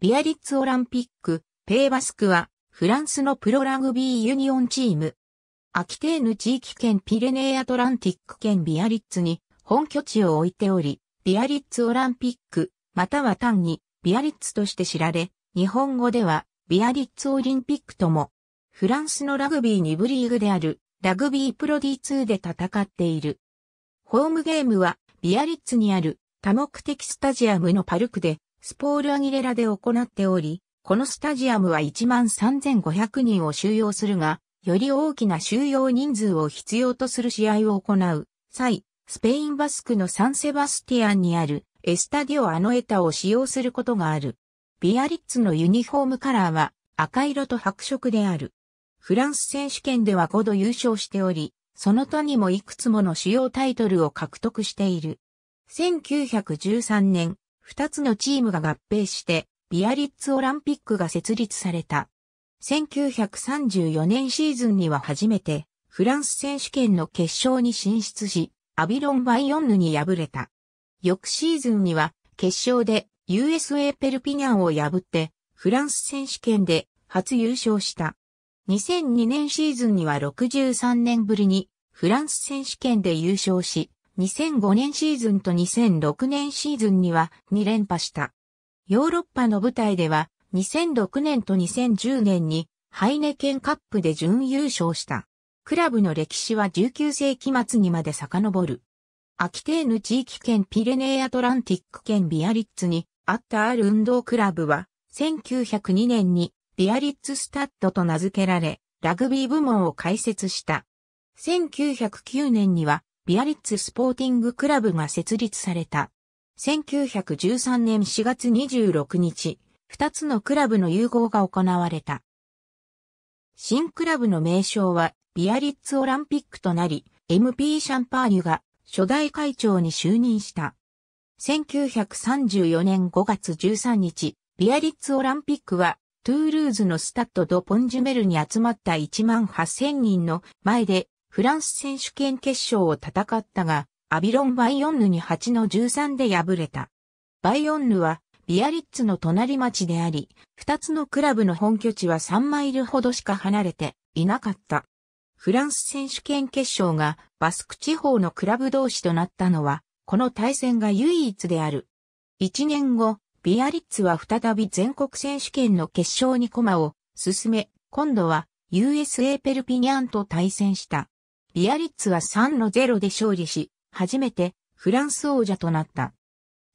ビアリッツオランピック、ペーバスクは、フランスのプロラグビーユニオンチーム。アキテーヌ地域圏ピレネーアトランティック圏ビアリッツに本拠地を置いており、ビアリッツオランピック、または単にビアリッツとして知られ、日本語ではビアリッツオリンピックとも、フランスのラグビー2部リーグであるラグビープロ D2 で戦っている。ホームゲームはビアリッツにある多目的スタジアムのパルクでスポール・アギレラで行っており、このスタジアムは13,500人を収容するが、より大きな収容人数を必要とする試合を行う際、スペインバスクのサンセバスティアンにあるエスタディオ・アノエタを使用することがある。ビアリッツのユニフォームカラーは赤色と白色である。フランス選手権では5度優勝しており、その他にもいくつもの主要タイトルを獲得している。1913年、二つのチームが合併して、ビアリッツオランピックが設立された。1934年シーズンには初めて、フランス選手権の決勝に進出し、アビロン・バイオンヌに敗れた。翌シーズンには、決勝で USA ペルピニャンを破って、フランス選手権で初優勝した。2002年シーズンには63年ぶりにフランス選手権で優勝し、2005年シーズンと2006年シーズンには2連覇した。ヨーロッパの舞台では2006年と2010年にハイネケンカップで準優勝した。クラブの歴史は19世紀末にまで遡る。アキテーヌ地域圏ピレネーアトランティック圏ビアリッツにあったある運動クラブは1902年にビアリッツスタッドと名付けられラグビー部門を開設した。1909年にはビアリッツスポーティングクラブが設立された。1913年4月26日、2つのクラブの融合が行われた。新クラブの名称は、ビアリッツオランピックとなり、MP シャンパーニュが初代会長に就任した。1934年5月13日、ビアリッツオランピックは、トゥールーズのスタッド・ド・ポンジュメルに集まった1万8000人の前でフランス選手権決勝を戦ったが、アビロン・バイオンヌに8の13で敗れた。バイオンヌは、ビアリッツの隣町であり、二つのクラブの本拠地は3マイルほどしか離れていなかった。フランス選手権決勝がバスク地方のクラブ同士となったのは、この対戦が唯一である。一年後、ビアリッツは再び全国選手権の決勝に駒を進め、今度は USA ペルピニャンと対戦した。ビアリッツは3の0で勝利し、初めてフランス王者となった。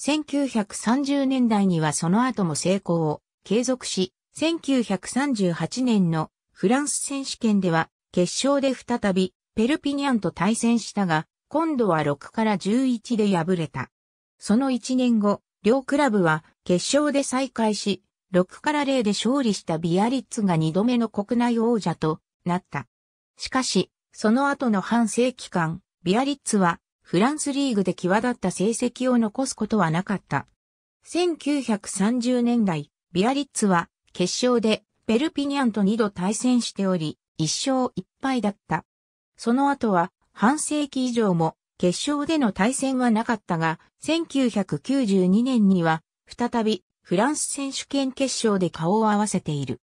1930年代にはその後も成功を継続し、1938年のフランス選手権では決勝で再びペルピニャンと対戦したが、今度は6から11で敗れた。その1年後、両クラブは決勝で再会し、6から0で勝利したビアリッツが2度目の国内王者となった。しかし、その後の半世紀間、ビアリッツはフランスリーグで際立った成績を残すことはなかった。1930年代、ビアリッツは決勝でペルピニャンと2度対戦しており、1勝1敗だった。その後は半世紀以上も決勝での対戦はなかったが、1992年には再びフランス選手権決勝で顔を合わせている。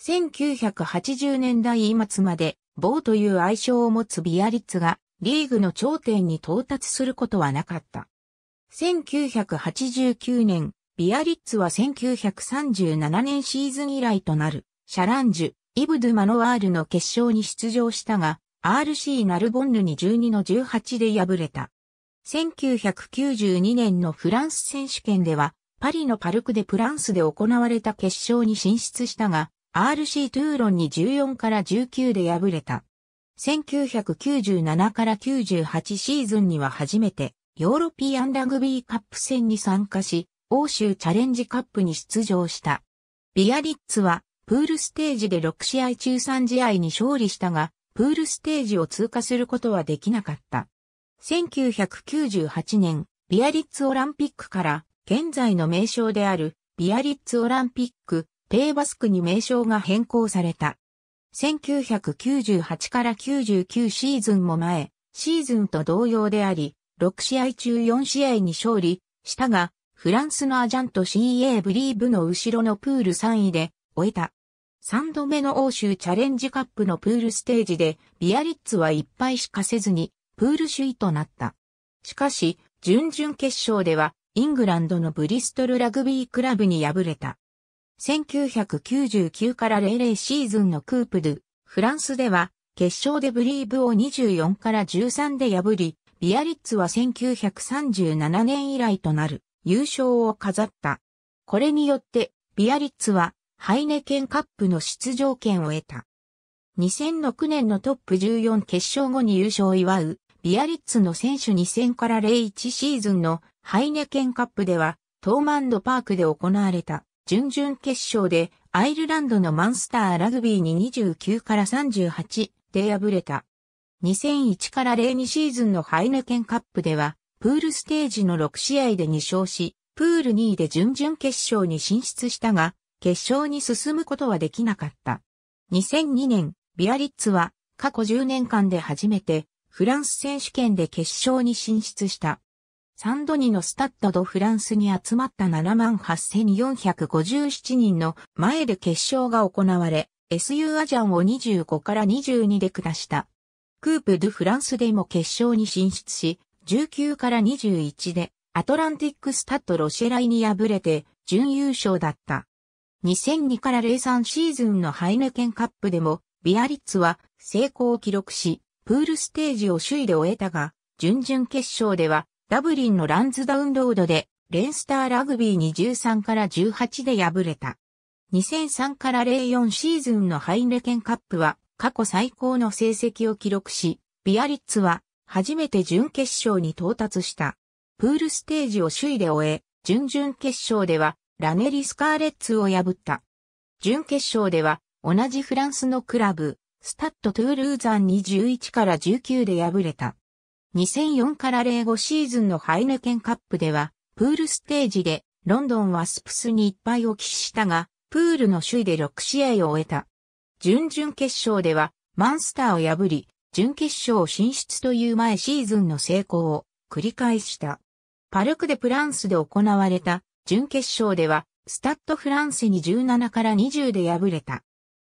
1980年代末までボーという愛称を持つビアリッツがリーグの頂点に到達することはなかった。1989年、ビアリッツは1937年シーズン以来となる、シャランジュ、イブドゥ・マノワールの決勝に出場したが、RC ナルボンヌに12の18で敗れた。1992年のフランス選手権では、パリのパルクでプランスで行われた決勝に進出したが、RC トゥーロンに14から19で敗れた。1997から98シーズンには初めてヨーロピアンラグビーカップ戦に参加し、欧州チャレンジカップに出場した。ビアリッツはプールステージで6試合中3試合に勝利したが、プールステージを通過することはできなかった。1998年、ビアリッツオランピックから現在の名称であるビアリッツオランピックデーバスクに名称が変更された。1998から99シーズンも前、シーズンと同様であり、6試合中4試合に勝利したが、フランスのアジャント CA ブリーブの後ろのプール3位で終えた。3度目の欧州チャレンジカップのプールステージでビアリッツは1敗しかせずにプール首位となった。しかし、準々決勝ではイングランドのブリストルラグビークラブに敗れた。1999から00シーズンのクープドゥ、フランスでは、決勝でブリーブを24から13で破り、ビアリッツは1937年以来となる優勝を飾った。これによって、ビアリッツはハイネケンカップの出場権を得た。2006年のトップ14決勝後に優勝を祝う、ビアリッツの選手2000から01シーズンのハイネケンカップでは、トーマンドパークで行われた。準々決勝でアイルランドのマンスターラグビーに29から38で敗れた。2001から02シーズンのハイネケンカップでは、プールステージの6試合で2勝し、プール2位で準々決勝に進出したが、決勝に進むことはできなかった。2002年、ビアリッツは過去10年間で初めてフランス選手権で決勝に進出した。サンドニのスタッド・ド・フランスに集まった78,457人の前で決勝が行われ、SU アジャンを25から22で下した。クープ・ド・フランスでも決勝に進出し、19から21でアトランティック・スタッド・ロシェライに敗れて準優勝だった。2002から03シーズンのハイネケンカップでも、ビアリッツは成功を記録し、プールステージを首位で終えたが、準々決勝ではダブリンのランズダウンロードで、レンスターラグビーに13から18で敗れた。2003から04シーズンのハイネケンカップは過去最高の成績を記録し、ビアリッツは初めて準決勝に到達した。プールステージを首位で終え、準々決勝ではラネリスカーレッツを破った。準決勝では同じフランスのクラブ、スタッドトゥールーザンに11から19で敗れた。2004から05シーズンのハイネケンカップでは、プールステージでロンドンワスプスに1敗を喫したが、プールの首位で6試合を終えた。準々決勝では、マンスターを破り、準決勝進出という前シーズンの成功を繰り返した。パルクでプランスで行われた準決勝では、スタッドフランスに17から20で敗れた。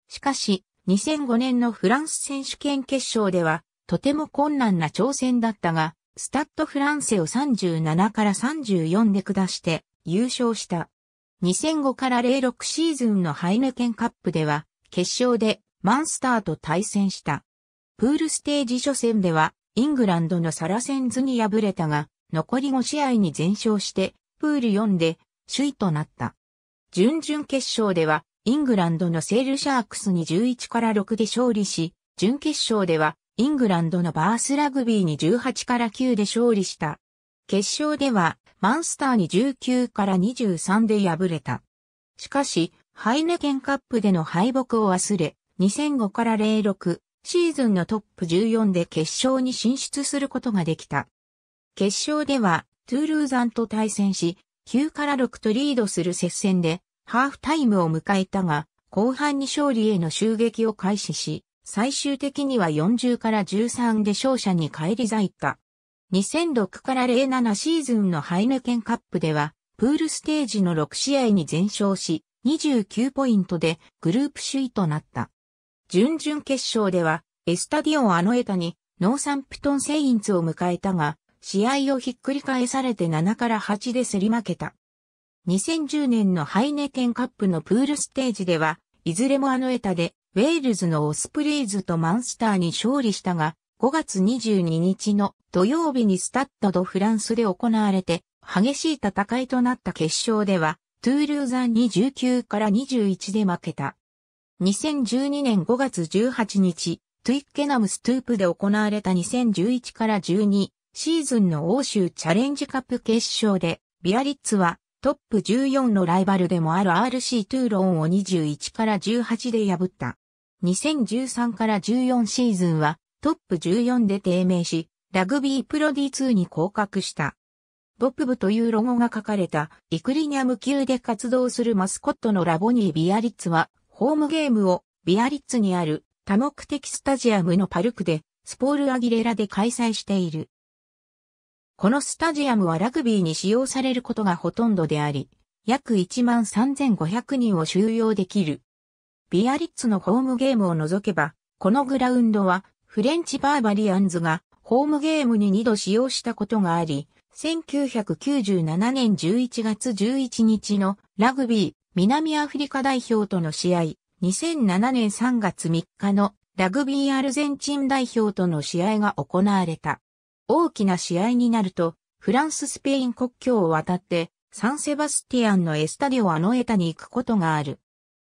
しかし、2005年のフランス選手権決勝では、とても困難な挑戦だったが、スタッドフランセを37から34で下して優勝した。2005から06シーズンのハイヌケンカップでは、決勝でマンスターと対戦した。プールステージ初戦では、イングランドのサラセンズに敗れたが、残り5試合に全勝して、プール4で首位となった。準々決勝では、イングランドのセールシャークスに11から6で勝利し、準決勝では、イングランドのバースラグビーに18から9で勝利した。決勝では、マンスターに19から23で敗れた。しかし、ハイネケンカップでの敗北を忘れ、2005から06、シーズンのトップ14で決勝に進出することができた。決勝では、トゥールーザンと対戦し、9から6とリードする接戦で、ハーフタイムを迎えたが、後半に勝利への襲撃を開始し、最終的には40から13で勝者に返り咲いた。2006から07シーズンのハイネケンカップでは、プールステージの6試合に全勝し、29ポイントでグループ首位となった。準々決勝では、エスタディオン・アノエタにノーサンプトン・セインツを迎えたが、試合をひっくり返されて7から8で競り負けた。2010年のハイネケンカップのプールステージでは、いずれもアノエタでウェールズのオスプリーズとマンスターに勝利したが、5月22日の土曜日にスタッドドフランスで行われて、激しい戦いとなった決勝では、トゥールーザンに19から21で負けた。2012年5月18日、トゥイッケナムストゥープで行われた2011から12シーズンの欧州チャレンジカップ決勝で、ビアリッツはトップ14のライバルでもある RC トゥーロンを21から18で破った。2013から14シーズンはトップ14で低迷し、ラグビープロ D2 に降格した。ボプブというロゴが書かれたイクリニアム級で活動するマスコットのラボニー・ビアリッツは、ホームゲームをビアリッツにある多目的スタジアムのパルクで、スポール・アギレラで開催している。このスタジアムはラグビーに使用されることがほとんどであり、約1万3500人を収容できるビアリッツのホームゲームを除けば、このグラウンドはフレンチバーバリアンズがホームゲームに2度使用したことがあり、1997年11月11日のラグビー南アフリカ代表との試合、2007年3月3日のラグビーアルゼンチン代表との試合が行われた。大きな試合になると、フランス・スペイン国境を渡って、サンセバスティアンのエスタディオ・アノエタに行くことがある。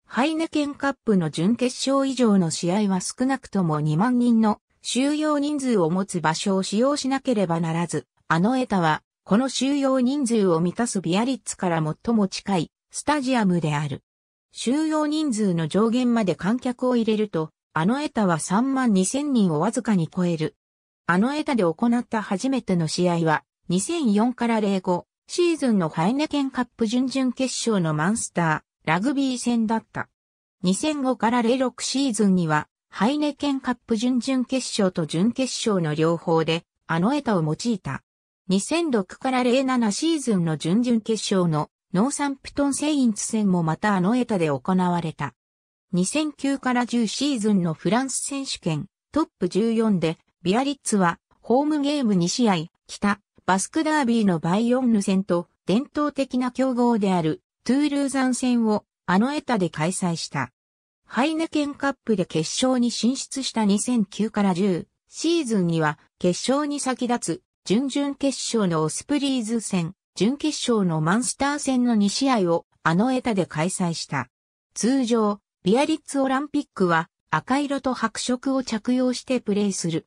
ハイネケンカップの準決勝以上の試合は少なくとも2万人の収容人数を持つ場所を使用しなければならず、あのエタは、この収容人数を満たすビアリッツから最も近いスタジアムである。収容人数の上限まで観客を入れると、あのエタは3万2000人をわずかに超える。あのエタで行った初めての試合は、2004から05シーズンのハイネケンカップ準々決勝のマンスター。ラグビー戦だった。2005から06シーズンには、ハイネケンカップ準々決勝と準決勝の両方で、あのエタを用いた。2006から07シーズンの準々決勝のノーサンプトンセインツ戦もまたあのエタで行われた。2009から10シーズンのフランス選手権トップ14でビアリッツはホームゲーム2試合北バスクダービーのバイオンヌ戦と伝統的な競合であるトゥールーザン戦をアノエタで開催した。ハイネケンカップで決勝に進出した2009から10シーズンには決勝に先立つ準々決勝のオスプリーズ戦、準決勝のマンスター戦の2試合をアノエタで開催した。通常、ビアリッツオランピックは赤色と白色を着用してプレーする。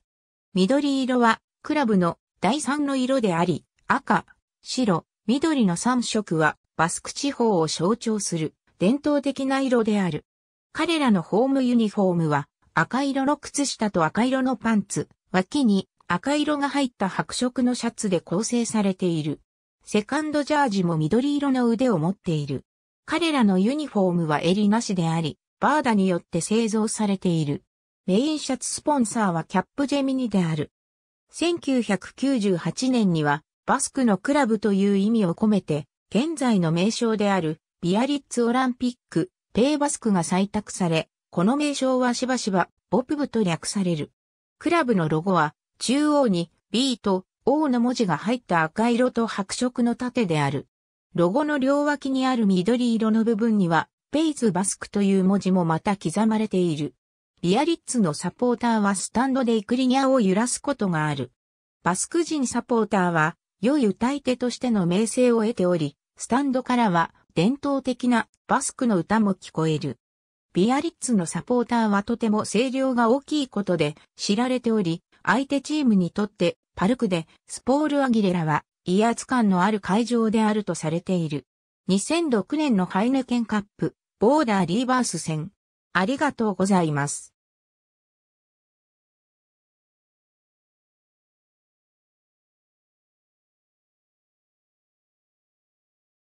緑色はクラブの第3の色であり、赤、白、緑の3色はバスク地方を象徴する伝統的な色である。彼らのホームユニフォームは赤色の靴下と赤色のパンツ、脇に赤色が入った白色のシャツで構成されている。セカンドジャージも緑色の腕を持っている。彼らのユニフォームは襟なしであり、バーダによって製造されている。メインシャツスポンサーはキャップジェミニである。1998年にはバスクのクラブという意味を込めて現在の名称であるビアリッツオランピック、ペイバスクが採択され、この名称はしばしばボプブと略される。クラブのロゴは中央に B と O の文字が入った赤色と白色の盾である。ロゴの両脇にある緑色の部分にはペイズバスクという文字もまた刻まれている。ビアリッツのサポーターはスタンドでイクリニャを揺らすことがある。バスク人サポーターは良い歌い手としての名声を得ており、スタンドからは伝統的なバスクの歌も聞こえる。ビアリッツのサポーターはとても声量が大きいことで知られており、相手チームにとってパルクでスポール・アギレラは威圧感のある会場であるとされている。2006年のハイネケンカップ、ボーダーリーバース戦。ありがとうございます。